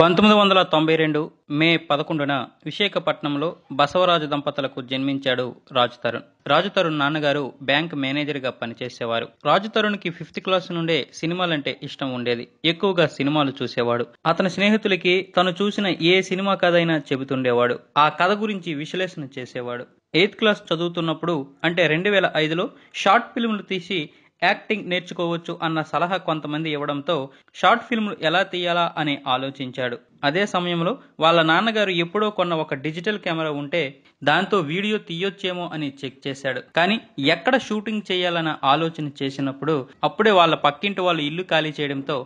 పంతొమ్మిది వందల తొంభై రెండు మే పదకొండున విశాఖపట్నంలో బసవరాజు దంపతులకు జన్మించాడు రాజు తరుణ్ రాజు తరుణ్ నాన్నగారు బ్యాంక్ మేనేజర్గా పనిచేసేవారు రాజు తరుణ్కి ఫిఫ్త్ క్లాస్ నుండే సినిమాలంటే ఇష్టం ఉండేది ఎక్కువగా సినిమాలు చూసేవాడు అతని స్నేహితులకి తను చూసిన ఏ సినిమా కథ అయినా చెబుతుండేవాడు ఆ కథ గురించి విశ్లేషణ చేసేవాడు ఎయిత్ క్లాస్ చదువుతున్నప్పుడు అంటే రెండు వేల ఐదులో షార్ట్ ఫిల్మ్లు తీసి యాక్టింగ్ నేర్చుకోవచ్చు అన్న సలహా కొంతమంది ఇవ్వడంతో షార్ట్ ఫిల్మ్లు ఎలా తీయాలా అని ఆలోచించాడు అదే సమయంలో వాళ్ళ నాన్నగారు ఎప్పుడో కొన్న ఒక డిజిటల్ కెమెరా ఉంటే దాంతో వీడియో తీయొచ్చేమో అని చెక్ చేశాడు కానీ ఎక్కడ షూటింగ్ చేయాలన్న ఆలోచన చేసినప్పుడు అప్పుడే వాళ్ళ పక్కింటి వాళ్ళు ఇల్లు ఖాళీ చేయడంతో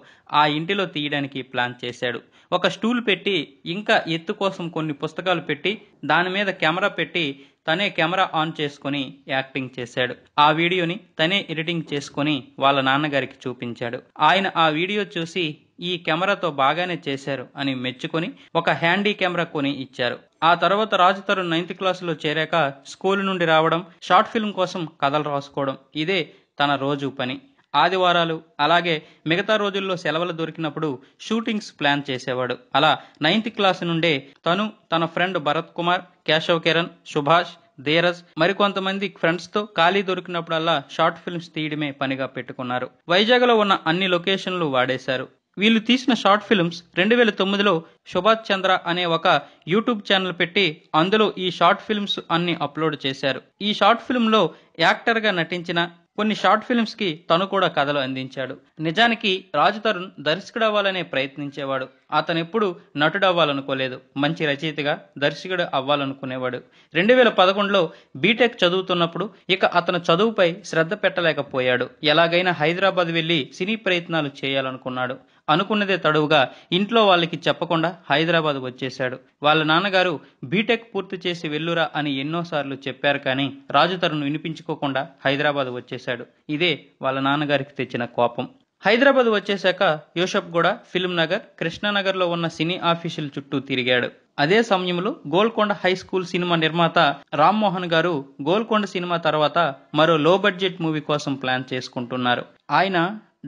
ఆ ఇంటిలో తీయడానికి ప్లాన్ చేశాడు ఒక స్టూల్ పెట్టి ఇంకా ఎత్తు కోసం కొన్ని పుస్తకాలు పెట్టి దాని మీద కెమెరా పెట్టి తనే కెమెరా ఆన్ చేసుకుని యాక్టింగ్ చేశాడు ఆ వీడియోని తనే ఎడిటింగ్ చేసుకుని వాళ్ళ నాన్నగారికి చూపించాడు ఆయన ఆ వీడియో చూసి ఈ కెమెరాతో బాగానే చేశారు అని మెచ్చుకొని ఒక హ్యాండీ కెమెరా కొని ఇచ్చారు ఆ తర్వాత రాజు తరుణ్ నైన్త్ క్లాసులో చేరాక స్కూల్ నుండి రావడం షార్ట్ ఫిల్మ్ కోసం కథలు రాసుకోవడం ఇదే తన రోజు పని ఆదివారాలు అలాగే మిగతా రోజుల్లో సెలవులు దొరికినప్పుడు షూటింగ్స్ ప్లాన్ చేసేవాడు అలా నైన్త్ క్లాస్ నుండే తను తన ఫ్రెండ్ భరత్ కుమార్ కేశవ్ కిరణ్ సుభాష్ ధీరజ్ మరికొంతమంది ఫ్రెండ్స్తో ఖాళీ దొరికినప్పుడల్లా షార్ట్ ఫిల్మ్స్ తీయడమే పనిగా పెట్టుకున్నారు వైజాగ్లో ఉన్న అన్ని లొకేషన్లు వాడేశారు వీళ్ళు తీసిన షార్ట్ ఫిల్మ్స్ రెండు వేల తొమ్మిదిలో సుభాష్ చంద్ర అనే ఒక యూట్యూబ్ ఛానల్ పెట్టి అందులో ఈ షార్ట్ ఫిల్మ్స్ అన్ని అప్లోడ్ చేశారు ఈ షార్ట్ ఫిల్మ్లో యాక్టర్గా నటించిన కొన్ని షార్ట్ ఫిల్మ్స్కి తను కూడా కథలు అందించాడు నిజానికి రాజు తరుణ్ దర్శకుడు అవ్వాలనే ప్రయత్నించేవాడు అతనెప్పుడు అవ్వాలనుకోలేదు మంచి రచయితగా దర్శకుడు అవ్వాలనుకునేవాడు రెండు వేల పదకొండులో బీటెక్ చదువుతున్నప్పుడు ఇక అతను చదువుపై శ్రద్ధ పెట్టలేకపోయాడు ఎలాగైనా హైదరాబాద్ వెళ్ళి సినీ ప్రయత్నాలు చేయాలనుకున్నాడు అనుకున్నదే తడవుగా ఇంట్లో వాళ్ళకి చెప్పకుండా హైదరాబాద్ వచ్చేశాడు వాళ్ళ నాన్నగారు బీటెక్ పూర్తి చేసి వెళ్ళురా అని ఎన్నోసార్లు చెప్పారు కానీ రాజు తరుణ్ వినిపించుకోకుండా హైదరాబాద్ వచ్చేశాడు ఇదే వాళ్ళ నాన్నగారికి తెచ్చిన కోపం హైదరాబాద్ వచ్చేశాక యూషప్ కూడా ఫిల్మ్ నగర్ కృష్ణానగర్లో ఉన్న సినీ ఆఫీసుల చుట్టూ తిరిగాడు అదే సమయంలో గోల్కొండ హై స్కూల్ సినిమా నిర్మాత రామ్మోహన్ గారు గోల్కొండ సినిమా తర్వాత మరో లో బడ్జెట్ మూవీ కోసం ప్లాన్ చేసుకుంటున్నారు ఆయన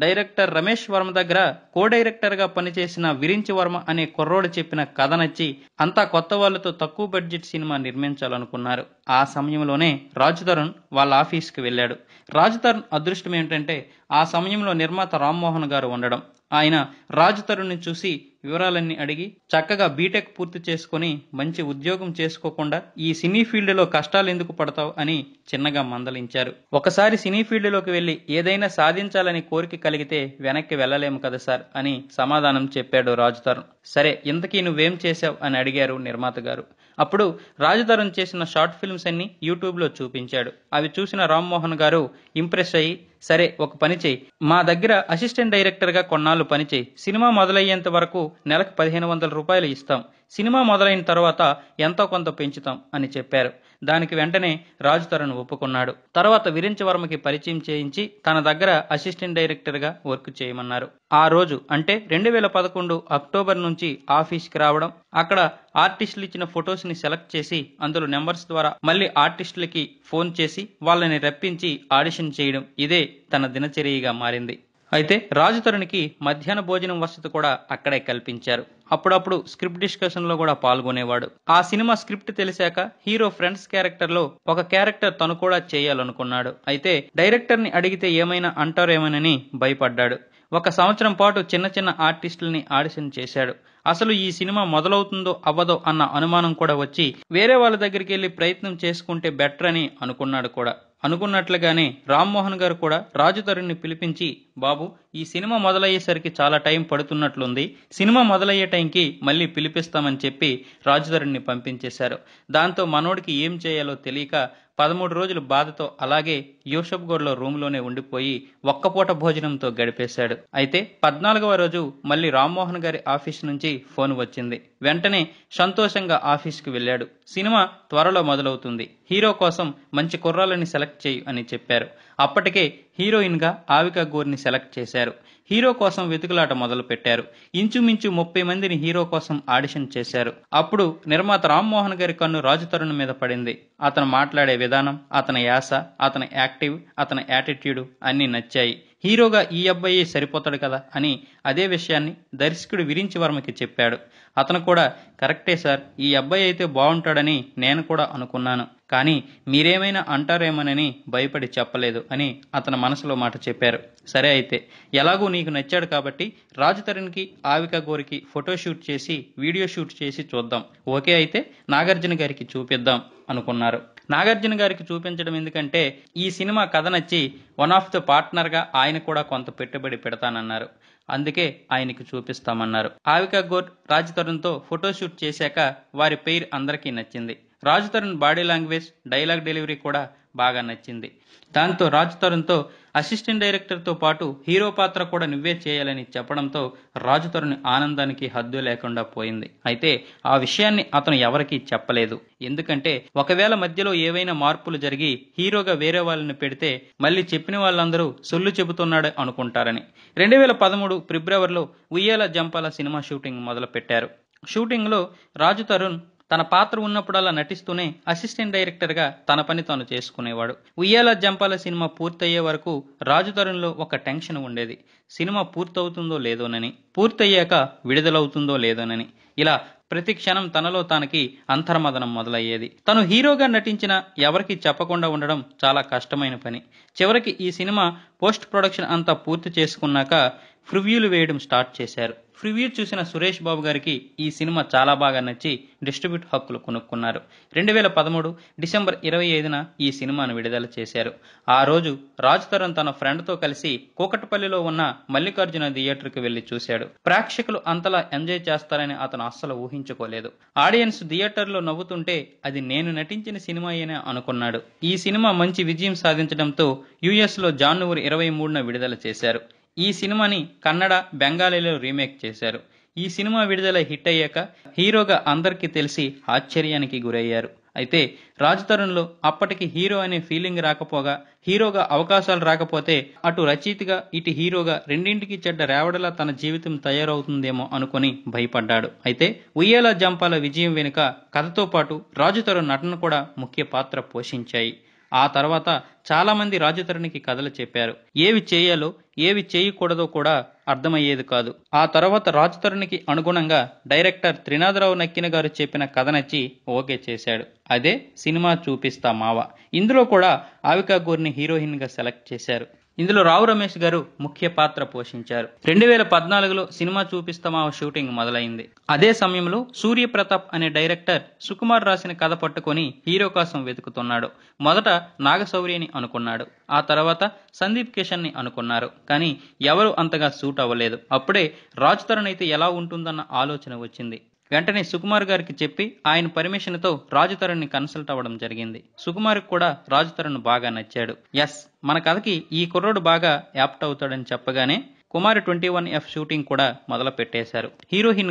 డైరెక్టర్ రమేష్ వర్మ దగ్గర కో డైరెక్టర్ గా పనిచేసిన విరించి వర్మ అనే కుర్రోడు చెప్పిన కథ నచ్చి అంతా కొత్త వాళ్ళతో తక్కువ బడ్జెట్ సినిమా నిర్మించాలనుకున్నారు ఆ సమయంలోనే రాజ్ తరుణ్ వాళ్ళ ఆఫీస్కి వెళ్ళాడు రాజ్ తరుణ్ అదృష్టం ఏంటంటే ఆ సమయంలో నిర్మాత రామ్మోహన్ గారు ఉండడం ఆయన రాజ్ తరుణ్ని చూసి వివరాలన్నీ అడిగి చక్కగా బీటెక్ పూర్తి చేసుకుని మంచి ఉద్యోగం చేసుకోకుండా ఈ సినీ ఫీల్డ్లో కష్టాలు ఎందుకు పడతావు అని చిన్నగా మందలించారు ఒకసారి సినీ ఫీల్డ్లోకి వెళ్ళి ఏదైనా సాధించాలని కోరిక కలిగితే వెనక్కి వెళ్ళలేము కదా సార్ అని సమాధానం చెప్పాడు రాజు తరుణ్ సరే ఇంతకీ నువ్వేం చేశావు అని అడిగారు నిర్మాత గారు అప్పుడు రాజు తరుణ్ చేసిన షార్ట్ ఫిల్మ్స్ అన్ని యూట్యూబ్లో చూపించాడు అవి చూసిన రామ్మోహన్ గారు ఇంప్రెస్ అయ్యి సరే ఒక పని చేయి మా దగ్గర అసిస్టెంట్ డైరెక్టర్గా కొన్నాళ్ళు పనిచేయి సినిమా మొదలయ్యేంత వరకు నెలకు పదిహేను వందల రూపాయలు ఇస్తాం సినిమా మొదలైన తర్వాత ఎంతో కొంత పెంచుతాం అని చెప్పారు దానికి వెంటనే రాజు తరుణ్ ఒప్పుకున్నాడు తర్వాత విరించవర్మకి పరిచయం చేయించి తన దగ్గర అసిస్టెంట్ డైరెక్టర్గా వర్క్ చేయమన్నారు ఆ రోజు అంటే రెండు వేల పదకొండు అక్టోబర్ నుంచి ఆఫీస్కి రావడం అక్కడ ఆర్టిస్టులు ఇచ్చిన ఫొటోస్ని సెలెక్ట్ చేసి అందులో నెంబర్స్ ద్వారా మళ్ళీ ఆర్టిస్టులకి ఫోన్ చేసి వాళ్ళని రప్పించి ఆడిషన్ చేయడం ఇదే తన దినచర్యగా మారింది అయితే రాజుతరునికి మధ్యాహ్న భోజనం వసతి కూడా అక్కడే కల్పించారు అప్పుడప్పుడు స్క్రిప్ట్ డిస్కషన్లో కూడా పాల్గొనేవాడు ఆ సినిమా స్క్రిప్ట్ తెలిసాక హీరో ఫ్రెండ్స్ క్యారెక్టర్లో ఒక క్యారెక్టర్ తను కూడా చేయాలనుకున్నాడు అయితే డైరెక్టర్ని అడిగితే ఏమైనా అంటారేమోనని భయపడ్డాడు ఒక సంవత్సరం పాటు చిన్న చిన్న ఆర్టిస్టుల్ని ఆడిషన్ చేశాడు అసలు ఈ సినిమా మొదలవుతుందో అవ్వదో అన్న అనుమానం కూడా వచ్చి వేరే వాళ్ళ దగ్గరికి వెళ్ళి ప్రయత్నం చేసుకుంటే బెటర్ అని అనుకున్నాడు కూడా అనుకున్నట్లుగానే రామ్మోహన్ గారు కూడా రాజుతరుణ్ణి పిలిపించి బాబు ఈ సినిమా మొదలయ్యేసరికి చాలా టైం పడుతున్నట్లుంది సినిమా మొదలయ్యే టైంకి మళ్ళీ పిలిపిస్తామని చెప్పి రాజుతరుణ్ణి పంపించేశారు దాంతో మనోడికి ఏం చేయాలో తెలియక పదమూడు రోజులు బాధతో అలాగే యూషబ్గఢ్లో రూమ్లోనే ఉండిపోయి ఒక్కపూట భోజనంతో గడిపేశాడు అయితే పద్నాలుగవ రోజు మళ్ళీ రామ్మోహన్ గారి ఆఫీస్ నుంచి ఫోన్ వచ్చింది వెంటనే సంతోషంగా ఆఫీస్కి వెళ్ళాడు సినిమా త్వరలో మొదలవుతుంది హీరో కోసం మంచి కుర్రాలని సెలెక్ట్ చేయు అని చెప్పారు అప్పటికే హీరోయిన్గా ఆవిక గోర్ని సెలెక్ట్ చేశారు హీరో కోసం వెతుకులాట మొదలు పెట్టారు ఇంచుమించు ముప్పై మందిని హీరో కోసం ఆడిషన్ చేశారు అప్పుడు నిర్మాత రామ్మోహన్ గారి కన్ను రాజు తరుణ్ మీద పడింది అతను మాట్లాడే విధానం అతని యాస అతని యాక్టివ్ అతని యాటిట్యూడ్ అన్ని నచ్చాయి హీరోగా ఈ అబ్బాయి సరిపోతాడు కదా అని అదే విషయాన్ని దర్శకుడు విరించి వర్మకి చెప్పాడు అతను కూడా కరెక్టే సార్ ఈ అబ్బాయి అయితే బాగుంటాడని నేను కూడా అనుకున్నాను కానీ మీరేమైనా అంటారేమోనని భయపడి చెప్పలేదు అని అతని మనసులో మాట చెప్పారు సరే అయితే ఎలాగూ నీకు నచ్చాడు కాబట్టి రాజుతరణ్కి తరుణ్కి ఆవిక గోరికి ఫోటో షూట్ చేసి వీడియో షూట్ చేసి చూద్దాం ఓకే అయితే నాగార్జున గారికి చూపిద్దాం అనుకున్నారు నాగార్జున గారికి చూపించడం ఎందుకంటే ఈ సినిమా కథ నచ్చి వన్ ఆఫ్ ద పార్ట్నర్గా ఆయన కూడా కొంత పెట్టుబడి పెడతానన్నారు అందుకే ఆయనకు చూపిస్తామన్నారు ఆవిక గోర్ రాజ్ తరుణ్తో ఫోటోషూట్ చేశాక వారి పేరు అందరికీ నచ్చింది Raju Tarun body language dialogue delivery కూడా బాగా నచ్చింది దాంతో రాజు తరుణ్తో అసిస్టెంట్ డైరెక్టర్తో పాటు హీరో పాత్ర కూడా నువ్వే చేయాలని చెప్పడంతో రాజు తరుణ్ ఆనందానికి హద్దు లేకుండా పోయింది అయితే ఆ విషయాన్ని అతను ఎవరికీ చెప్పలేదు ఎందుకంటే ఒకవేళ మధ్యలో ఏవైనా మార్పులు జరిగి హీరోగా వేరే వాళ్ళని పెడితే మళ్ళీ చెప్పిన వాళ్ళందరూ సొల్లు చెబుతున్నాడు అనుకుంటారని రెండు వేల పదమూడు ఫిబ్రవరిలో ఉయ్యాల జంపాల సినిమా షూటింగ్ మొదలుపెట్టారు షూటింగ్లో రాజు తరుణ్ తన పాత్ర ఉన్నప్పుడల్లా నటిస్తూనే అసిస్టెంట్ డైరెక్టర్గా తన పని తాను చేసుకునేవాడు ఉయ్యాల జంపాల సినిమా పూర్తయ్యే వరకు తరుణ్లో ఒక టెన్షన్ ఉండేది సినిమా పూర్తవుతుందో లేదోనని పూర్తయ్యాక విడుదలవుతుందో లేదోనని ఇలా ప్రతి క్షణం తనలో తనకి అంతర్మదనం మొదలయ్యేది తను హీరోగా నటించిన ఎవరికి చెప్పకుండా ఉండడం చాలా కష్టమైన పని చివరికి ఈ సినిమా పోస్ట్ ప్రొడక్షన్ అంతా పూర్తి చేసుకున్నాక ప్రివ్యూలు వేయడం స్టార్ట్ చేశారు ప్రివ్యూ చూసిన సురేష్ బాబు గారికి ఈ సినిమా చాలా బాగా నచ్చి డిస్ట్రిబ్యూట్ హక్కులు కొనుక్కున్నారు రెండు వేల పదమూడు డిసెంబర్ ఇరవై ఐదున ఈ సినిమాను విడుదల చేశారు ఆ రోజు రాజ్ తరుణ్ తన ఫ్రెండ్తో కలిసి కూకట్పల్లిలో ఉన్న మల్లికార్జున థియేటర్కి వెళ్లి చూశాడు ప్రేక్షకులు అంతలా ఎంజాయ్ చేస్తారని అతను అస్సలు ఊహించుకోలేదు ఆడియన్స్ థియేటర్లో నవ్వుతుంటే అది నేను నటించిన సినిమాయేనే అనుకున్నాడు ఈ సినిమా మంచి విజయం సాధించడంతో యుఎస్లో జాన్వరి ఇరవై మూడున విడుదల చేశారు ఈ సినిమాని కన్నడ బెంగాలీలో రీమేక్ చేశారు ఈ సినిమా విడుదల హిట్ అయ్యాక హీరోగా అందరికీ తెలిసి ఆశ్చర్యానికి గురయ్యారు అయితే రాజ్ తరుణ్లో అప్పటికి హీరో అనే ఫీలింగ్ రాకపోగా హీరోగా అవకాశాలు రాకపోతే అటు రచయితగా ఇటు హీరోగా రెండింటికి చెడ్డ రేవడలా తన జీవితం తయారవుతుందేమో అనుకుని భయపడ్డాడు అయితే ఉయ్యాల జంపాల విజయం వెనుక కథతో పాటు రాజు తరుణ్ నటన కూడా ముఖ్య పాత్ర పోషించాయి ఆ తర్వాత చాలామంది రాజుతరునికి కథలు చెప్పారు ఏవి చేయాలో ఏవి చేయకూడదో కూడా అర్థమయ్యేది కాదు ఆ తర్వాత రాజతరునికి అనుగుణంగా డైరెక్టర్ త్రినాథరావు నక్కిన గారు చెప్పిన కథ నచ్చి ఓకే చేశాడు అదే సినిమా చూపిస్తా మావ ఇందులో కూడా ఆవికా గోర్ని హీరోయిన్గా సెలెక్ట్ చేశారు ఇందులో రావు రమేష్ గారు ముఖ్య పాత్ర పోషించారు రెండు వేల పద్నాలుగులో సినిమా చూపిస్తామా షూటింగ్ మొదలైంది అదే సమయంలో సూర్యప్రతాప్ అనే డైరెక్టర్ సుకుమార్ రాసిన కథ పట్టుకొని హీరో కోసం వెతుకుతున్నాడు మొదట నాగశౌర్యని అనుకున్నాడు ఆ తర్వాత సందీప్ కిషన్ ని అనుకున్నారు కానీ ఎవరు అంతగా సూట్ అవ్వలేదు అప్పుడే రాజ్ తరుణ్ అయితే ఎలా ఉంటుందన్న ఆలోచన వచ్చింది వెంటనే సుకుమార్ గారికి చెప్పి ఆయన పర్మిషన్తో రాజుతరుణ్ణి కన్సల్ట్ అవ్వడం జరిగింది సుకుమార్కి కూడా రాజుతరుణ్ బాగా నచ్చాడు ఎస్ మన కథకి ఈ కుర్రోడు బాగా యాప్ట్ అవుతాడని చెప్పగానే Kumar twenty one F shooting కూడా మొదలు పెట్టేశారు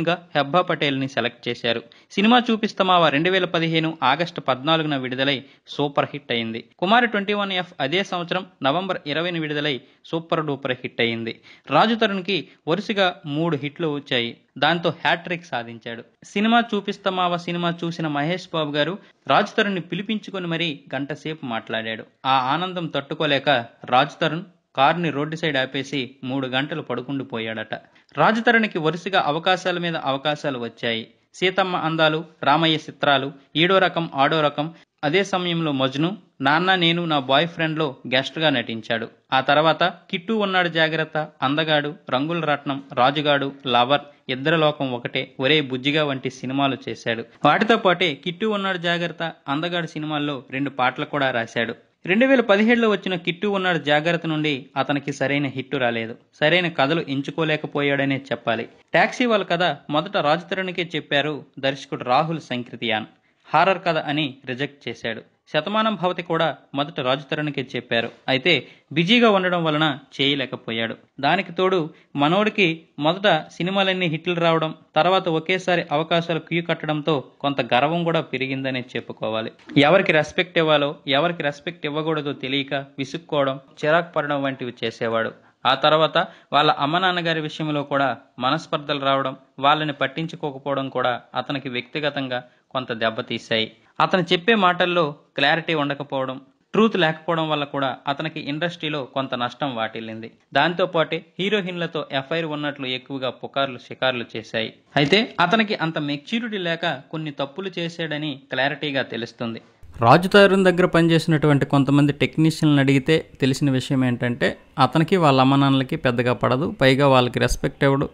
గా హెబ్బా పటేల్ ని సెలెక్ట్ చేశారు సినిమా చూపిస్తామావా రెండు వేల పదిహేను ఆగస్టు పద్నాలుగున విడుదలై సూపర్ హిట్ అయింది కుమార్ ట్వంటీ వన్ ఎఫ్ అదే సంవత్సరం నవంబర్ ఇరవైన విడుదలై సూపర్ డూపర్ హిట్ అయింది రాజు తరుణ్కి వరుసగా మూడు హిట్లు వచ్చాయి దాంతో హ్యాట్రిక్ సాధించాడు సినిమా చూపిస్తామావా సినిమా చూసిన మహేష్ బాబు గారు తరుణ్ తరుణ్ని పిలిపించుకొని మరీ గంటసేపు మాట్లాడాడు ఆ ఆనందం తట్టుకోలేక రాజ్ తరుణ్ కారుని రోడ్డు సైడ్ ఆపేసి మూడు గంటలు పడుకుండిపోయాడట రాజతరణికి వరుసగా అవకాశాల మీద అవకాశాలు వచ్చాయి సీతమ్మ అందాలు రామయ్య చిత్రాలు ఈడో రకం ఆడో రకం అదే సమయంలో మజ్ను నాన్న నేను నా బాయ్ ఫ్రెండ్లో గెస్ట్గా నటించాడు ఆ తర్వాత కిట్టు ఉన్నాడు జాగ్రత్త అందగాడు రంగుల రత్నం రాజుగాడు లవర్ ఇద్దరు లోకం ఒకటే ఒరే బుజ్జిగా వంటి సినిమాలు చేశాడు వాటితో పాటే కిట్టు ఉన్నాడు జాగ్రత్త అందగాడు సినిమాల్లో రెండు పాటలు కూడా రాశాడు రెండు వేల పదిహేడులో వచ్చిన కిట్టు ఉన్నాడు జాగ్రత్త నుండి అతనికి సరైన హిట్టు రాలేదు సరైన కథలు ఎంచుకోలేకపోయాడనే చెప్పాలి ట్యాక్సీ వాళ్ళ కథ మొదట రాజతరణికే చెప్పారు దర్శకుడు రాహుల్ సంకృతియాన్ హారర్ కథ అని రిజెక్ట్ చేశాడు శతమానం భవతి కూడా మొదట రాజుతరుణ్కి చెప్పారు అయితే బిజీగా ఉండడం వలన చేయలేకపోయాడు దానికి తోడు మనోడికి మొదట సినిమాలన్నీ హిట్లు రావడం తర్వాత ఒకేసారి అవకాశాలు క్యూ కట్టడంతో కొంత గర్వం కూడా పెరిగిందనే చెప్పుకోవాలి ఎవరికి రెస్పెక్ట్ ఇవ్వాలో ఎవరికి రెస్పెక్ట్ ఇవ్వకూడదో తెలియక విసుక్కోవడం చిరాకు పడడం వంటివి చేసేవాడు ఆ తర్వాత వాళ్ళ అమ్మ నాన్నగారి విషయంలో కూడా మనస్పర్ధలు రావడం వాళ్ళని పట్టించుకోకపోవడం కూడా అతనికి వ్యక్తిగతంగా కొంత దెబ్బతీశాయి అతను చెప్పే మాటల్లో క్లారిటీ ఉండకపోవడం ట్రూత్ లేకపోవడం వల్ల కూడా అతనికి ఇండస్ట్రీలో కొంత నష్టం వాటిల్లింది దాంతోపాటే హీరోయిన్లతో ఎఫ్ఐఆర్ ఉన్నట్లు ఎక్కువగా పుకార్లు షికార్లు చేశాయి అయితే అతనికి అంత మెచ్యూరిటీ లేక కొన్ని తప్పులు చేశాడని క్లారిటీగా తెలుస్తుంది రాజు తరుణ్ దగ్గర పనిచేసినటువంటి కొంతమంది టెక్నీషియన్లు అడిగితే తెలిసిన విషయం ఏంటంటే అతనికి వాళ్ళ అమ్మనాన్నలకి పెద్దగా పడదు పైగా వాళ్ళకి రెస్పెక్ట్ ఇవ్వడు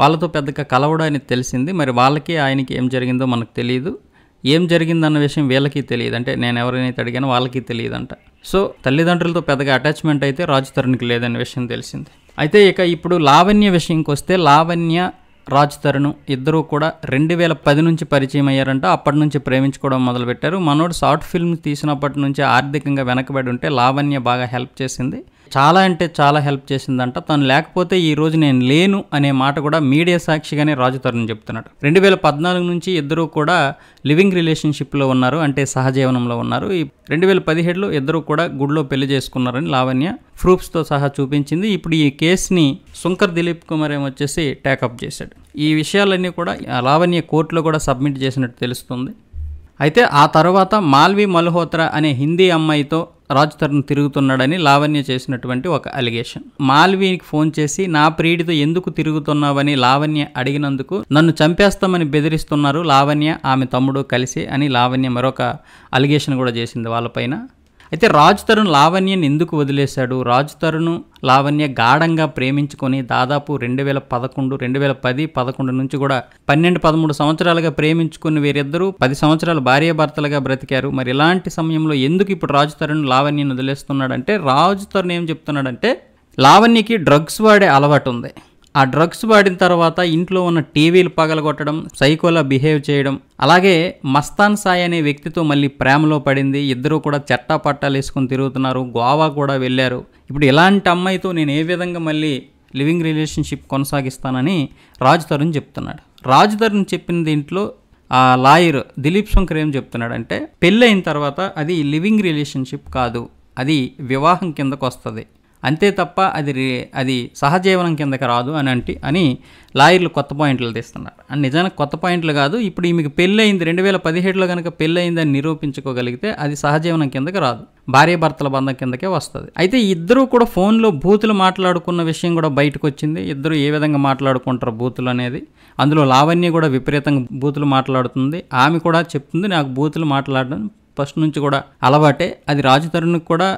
వాళ్ళతో పెద్దగా కలవడానికి తెలిసింది మరి వాళ్ళకి ఆయనకి ఏం జరిగిందో మనకు తెలియదు ఏం జరిగిందన్న విషయం వీళ్ళకి తెలియదు అంటే నేను ఎవరైనా అడిగానో వాళ్ళకి తెలియదంట సో తల్లిదండ్రులతో పెద్దగా అటాచ్మెంట్ అయితే రాజు తరుణ్కి లేదనే విషయం తెలిసింది అయితే ఇక ఇప్పుడు లావణ్య విషయంకి వస్తే లావణ్య రాజు తరుణ్ ఇద్దరూ కూడా రెండు వేల పది నుంచి పరిచయం అయ్యారంట అప్పటి నుంచి ప్రేమించుకోవడం మొదలుపెట్టారు మనోడు షార్ట్ ఫిల్మ్ తీసినప్పటి నుంచి ఆర్థికంగా వెనకబడి ఉంటే లావణ్య బాగా హెల్ప్ చేసింది చాలా అంటే చాలా హెల్ప్ చేసిందంట తను లేకపోతే ఈ రోజు నేను లేను అనే మాట కూడా మీడియా సాక్షిగానే రాజు తరుణ్ చెప్తున్నాడు రెండు వేల పద్నాలుగు నుంచి ఇద్దరు కూడా లివింగ్ రిలేషన్షిప్లో ఉన్నారు అంటే సహజీవనంలో ఉన్నారు ఈ రెండు వేల పదిహేడులో ఇద్దరు కూడా గుడిలో పెళ్లి చేసుకున్నారని లావణ్య ప్రూఫ్స్తో సహా చూపించింది ఇప్పుడు ఈ కేసుని శుంకర్ దిలీప్ కుమార్ ఏమొచ్చేసి టేకప్ చేశాడు ఈ విషయాలన్నీ కూడా లావణ్య కోర్టులో కూడా సబ్మిట్ చేసినట్టు తెలుస్తుంది అయితే ఆ తర్వాత మాల్వి మల్హోత్రా అనే హిందీ అమ్మాయితో రాజు తరుణ్ తిరుగుతున్నాడని లావణ్య చేసినటువంటి ఒక అలిగేషన్ మాల్వీనికి ఫోన్ చేసి నా ప్రియుడితో ఎందుకు తిరుగుతున్నావని లావణ్య అడిగినందుకు నన్ను చంపేస్తామని బెదిరిస్తున్నారు లావణ్య ఆమె తమ్ముడు కలిసి అని లావణ్య మరొక అలిగేషన్ కూడా చేసింది వాళ్ళపైన అయితే రాజు తరుణ్ లావణ్యని ఎందుకు వదిలేశాడు రాజు తరుణ్ లావణ్య గాఢంగా ప్రేమించుకొని దాదాపు రెండు వేల పదకొండు రెండు వేల పది పదకొండు నుంచి కూడా పన్నెండు పదమూడు సంవత్సరాలుగా ప్రేమించుకుని వీరిద్దరూ పది సంవత్సరాలు భార్యాభర్తలుగా బ్రతికారు మరి ఇలాంటి సమయంలో ఎందుకు ఇప్పుడు రాజు తరుణ్ లావణ్యను వదిలేస్తున్నాడంటే రాజు తరుణ్ ఏం చెప్తున్నాడంటే లావణ్యకి డ్రగ్స్ వాడే అలవాటు ఉంది ఆ డ్రగ్స్ వాడిన తర్వాత ఇంట్లో ఉన్న టీవీలు పగలగొట్టడం సైకోలా బిహేవ్ చేయడం అలాగే మస్తాన్ సాయ్ అనే వ్యక్తితో మళ్ళీ ప్రేమలో పడింది ఇద్దరూ కూడా చట్టా పట్టాలు వేసుకొని తిరుగుతున్నారు గోవా కూడా వెళ్ళారు ఇప్పుడు ఇలాంటి అమ్మాయితో నేను ఏ విధంగా మళ్ళీ లివింగ్ రిలేషన్షిప్ కొనసాగిస్తానని రాజ్ తరుణ్ చెప్తున్నాడు రాజ్ తరుణ్ చెప్పిన దీంట్లో ఆ లాయర్ దిలీప్ శంకర్ ఏం చెప్తున్నాడంటే పెళ్ళైన తర్వాత అది లివింగ్ రిలేషన్షిప్ కాదు అది వివాహం కిందకు వస్తుంది అంతే తప్ప అది అది సహజీవనం కిందకి రాదు అని అంటే అని లాయర్లు కొత్త పాయింట్లు తీస్తున్నారు అని నిజానికి కొత్త పాయింట్లు కాదు ఇప్పుడు ఈమెకి పెళ్ళయింది రెండు వేల పదిహేడులో కనుక పెళ్ళయిందని నిరూపించుకోగలిగితే అది సహజీవనం కిందకి రాదు భార్యాభర్తల బంధం కిందకే వస్తుంది అయితే ఇద్దరూ కూడా ఫోన్లో బూతులు మాట్లాడుకున్న విషయం కూడా బయటకు వచ్చింది ఇద్దరు ఏ విధంగా మాట్లాడుకుంటారు బూతులు అనేది అందులో లావణ్య కూడా విపరీతంగా బూతులు మాట్లాడుతుంది ఆమె కూడా చెప్తుంది నాకు బూతులు మాట్లాడడం ఫస్ట్ నుంచి కూడా అలవాటే అది రాజు తరుణ్కి కూడా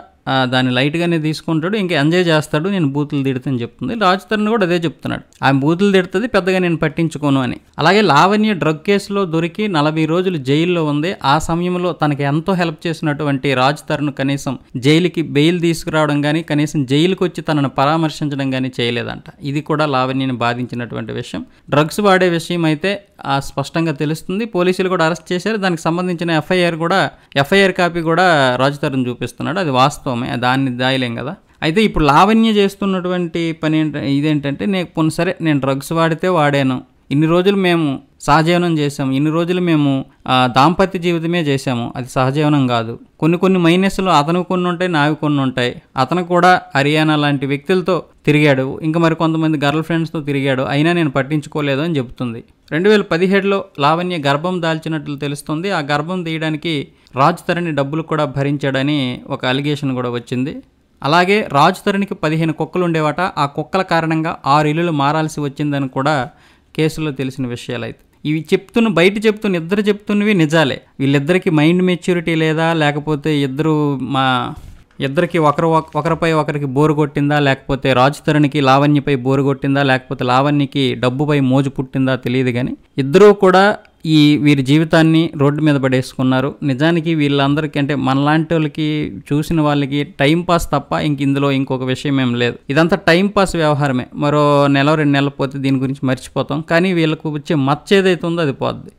దాన్ని లైట్గానే తీసుకుంటాడు ఇంకా ఎంజాయ్ చేస్తాడు నేను బూతులు తిడతని చెప్తుంది రాజుతరణ్ కూడా అదే చెప్తున్నాడు ఆమె బూతులు తిడుతుంది పెద్దగా నేను పట్టించుకోను అని అలాగే లావణ్య డ్రగ్ కేసులో దొరికి నలభై రోజులు జైల్లో ఉంది ఆ సమయంలో తనకి ఎంతో హెల్ప్ చేసినటువంటి రాజుతరణ్ కనీసం జైలుకి బెయిల్ తీసుకురావడం కానీ కనీసం జైలుకి వచ్చి తనను పరామర్శించడం కానీ చేయలేదంట ఇది కూడా లావణ్యని బాధించినటువంటి విషయం డ్రగ్స్ వాడే విషయం అయితే స్పష్టంగా తెలుస్తుంది పోలీసులు కూడా అరెస్ట్ చేశారు దానికి సంబంధించిన ఎఫ్ఐఆర్ కూడా ఎఫ్ఐఆర్ కాపీ కూడా రాజుతరుణ్ చూపిస్తున్నాడు అది వాస్తవమే దాన్ని దాయలేం కదా అయితే ఇప్పుడు లావణ్య చేస్తున్నటువంటి పని ఇదేంటంటే నేను కొన్ని సరే నేను డ్రగ్స్ వాడితే వాడాను ఇన్ని రోజులు మేము సహజీవనం చేసాము ఇన్ని రోజులు మేము దాంపత్య జీవితమే చేసాము అది సహజీవనం కాదు కొన్ని కొన్ని మైనస్లు అతను కొన్ని ఉంటాయి నావి కొన్ని ఉంటాయి అతను కూడా హరియానా లాంటి వ్యక్తులతో తిరిగాడు ఇంకా మరి కొంతమంది గర్ల్ ఫ్రెండ్స్తో తిరిగాడు అయినా నేను పట్టించుకోలేదు అని చెబుతుంది రెండు వేల పదిహేడులో లావణ్య గర్భం దాల్చినట్లు తెలుస్తుంది ఆ గర్భం తీయడానికి రాజు తరణి డబ్బులు కూడా భరించాడని ఒక అలిగేషన్ కూడా వచ్చింది అలాగే రాజు తరణికి పదిహేను కుక్కలు ఉండేవాట ఆ కుక్కల కారణంగా ఆరు ఇల్లులు మారాల్సి వచ్చిందని కూడా కేసులో తెలిసిన విషయాలు అయితే ఇవి చెప్తున్న బయట చెప్తున్న ఇద్దరు చెప్తున్నవి నిజాలే వీళ్ళిద్దరికి మైండ్ మెచ్యూరిటీ లేదా లేకపోతే ఇద్దరు మా ఇద్దరికి ఒకరు ఒకరిపై ఒకరికి బోరు కొట్టిందా లేకపోతే రాజుతరునికి లావణ్యపై బోరు కొట్టిందా లేకపోతే లావణ్యకి డబ్బుపై మోజు పుట్టిందా తెలియదు కానీ ఇద్దరూ కూడా ఈ వీరి జీవితాన్ని రోడ్డు మీద పడేసుకున్నారు నిజానికి వీళ్ళందరికీ అంటే మనలాంటి వాళ్ళకి చూసిన వాళ్ళకి టైంపాస్ తప్ప ఇంక ఇందులో ఇంకొక విషయం ఏం లేదు ఇదంతా టైంపాస్ వ్యవహారమే మరో నెల రెండు నెలలు పోతే దీని గురించి మర్చిపోతాం కానీ వీళ్ళకు వచ్చే మచ్చ ఏదైతే ఉందో అది పోద్ది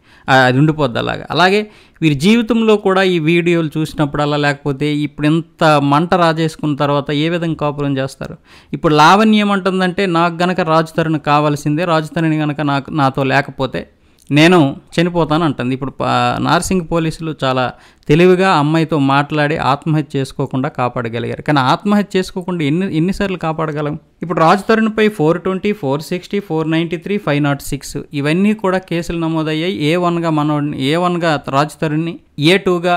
అది ఉండిపోద్ది అలాగా అలాగే వీరి జీవితంలో కూడా ఈ వీడియోలు చూసినప్పుడల్లా లేకపోతే ఇప్పుడు ఎంత మంట రాజేసుకున్న తర్వాత ఏ విధంగా కాపురం చేస్తారు ఇప్పుడు లావణ్యం అంటుందంటే నాకు గనక రాజుతరుణ కావాల్సిందే రాజుతరుని గనక నాకు నాతో లేకపోతే నేను చనిపోతాను అంటుంది ఇప్పుడు నార్సింగ్ పోలీసులు చాలా తెలివిగా అమ్మాయితో మాట్లాడి ఆత్మహత్య చేసుకోకుండా కాపాడగలిగారు కానీ ఆత్మహత్య చేసుకోకుండా ఎన్ని ఎన్నిసార్లు కాపాడగలం ఇప్పుడు రాజు తరుణ్పై four twenty four sixty four ninety three five nought six ఇవన్నీ కూడా కేసులు నమోదయ్యాయి ఏ వన్గా మనోడిని ఏ వన్గా రాజు తరుణ్ణి ఏ టూగా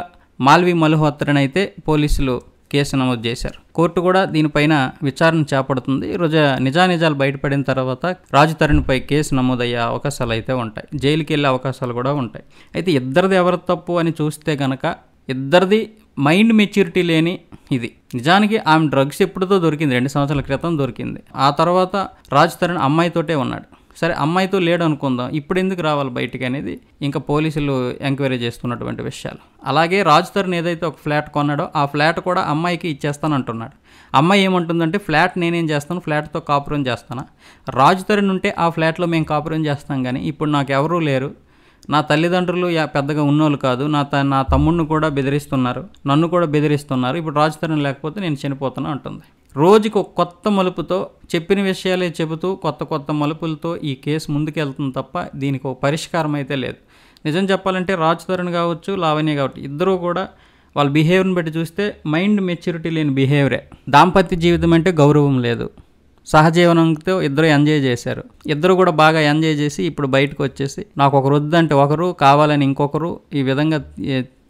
మాల్వి మల్హోత్రని అయితే పోలీసులు కేసు నమోదు చేశారు కోర్టు కూడా దీనిపైన విచారణ చేపడుతుంది రోజు నిజానిజాలు బయటపడిన తర్వాత రాజు తరుణ్పై కేసు నమోదయ్యే అవకాశాలు అయితే ఉంటాయి జైలుకి వెళ్ళే అవకాశాలు కూడా ఉంటాయి అయితే ఇద్దరిది ఎవరి తప్పు అని చూస్తే కనుక ఇద్దరిది మైండ్ మెచ్యూరిటీ లేని ఇది నిజానికి ఆమె డ్రగ్స్ ఎప్పుడుతో దొరికింది రెండు సంవత్సరాల క్రితం దొరికింది ఆ తర్వాత రాజ్ తరుణ్ అమ్మాయితోటే ఉన్నాడు సరే అమ్మాయితో లేడు అనుకుందాం ఇప్పుడు ఎందుకు రావాలి బయటికి అనేది ఇంకా పోలీసులు ఎంక్వైరీ చేస్తున్నటువంటి విషయాలు అలాగే రాజు తరుణ్ ఏదైతే ఒక ఫ్లాట్ కొన్నాడో ఆ ఫ్లాట్ కూడా అమ్మాయికి ఇచ్చేస్తాను అంటున్నాడు అమ్మాయి ఏమంటుందంటే ఫ్లాట్ నేనేం చేస్తాను ఫ్లాట్తో కాపురం చేస్తానా రాజు తరుణ్ ఉంటే ఆ ఫ్లాట్లో మేము కాపురం చేస్తాం కానీ ఇప్పుడు నాకు ఎవరూ లేరు నా తల్లిదండ్రులు పెద్దగా ఉన్నోళ్ళు కాదు నా త నా తమ్ముడిని కూడా బెదిరిస్తున్నారు నన్ను కూడా బెదిరిస్తున్నారు ఇప్పుడు రాజు తరుణ్ లేకపోతే నేను చనిపోతాను అంటుంది రోజుకు కొత్త మలుపుతో చెప్పిన విషయాలే చెబుతూ కొత్త కొత్త మలుపులతో ఈ కేసు ముందుకెళ్తుంది తప్ప దీనికి ఒక పరిష్కారం అయితే లేదు నిజం చెప్పాలంటే రాజ్ కావచ్చు లావణ్య కావచ్చు ఇద్దరూ కూడా వాళ్ళ బిహేవియర్ని బట్టి చూస్తే మైండ్ మెచ్యూరిటీ లేని బిహేవియరే దాంపత్య జీవితం అంటే గౌరవం లేదు సహజీవనంతో ఇద్దరు ఎంజాయ్ చేశారు ఇద్దరు కూడా బాగా ఎంజాయ్ చేసి ఇప్పుడు బయటకు వచ్చేసి నాకు ఒకరు వద్దంటే ఒకరు కావాలని ఇంకొకరు ఈ విధంగా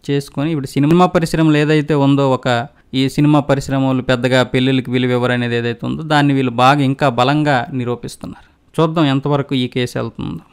చేసుకొని ఇప్పుడు సినిమా పరిశ్రమలు ఏదైతే ఉందో ఒక ఈ సినిమా పరిశ్రమలు పెద్దగా పెళ్ళిళ్ళకి విలువ ఇవ్వరు ఏదైతే ఉందో దాన్ని వీళ్ళు బాగా ఇంకా బలంగా నిరూపిస్తున్నారు చూద్దాం ఎంతవరకు ఈ కేసు వెళ్తుందో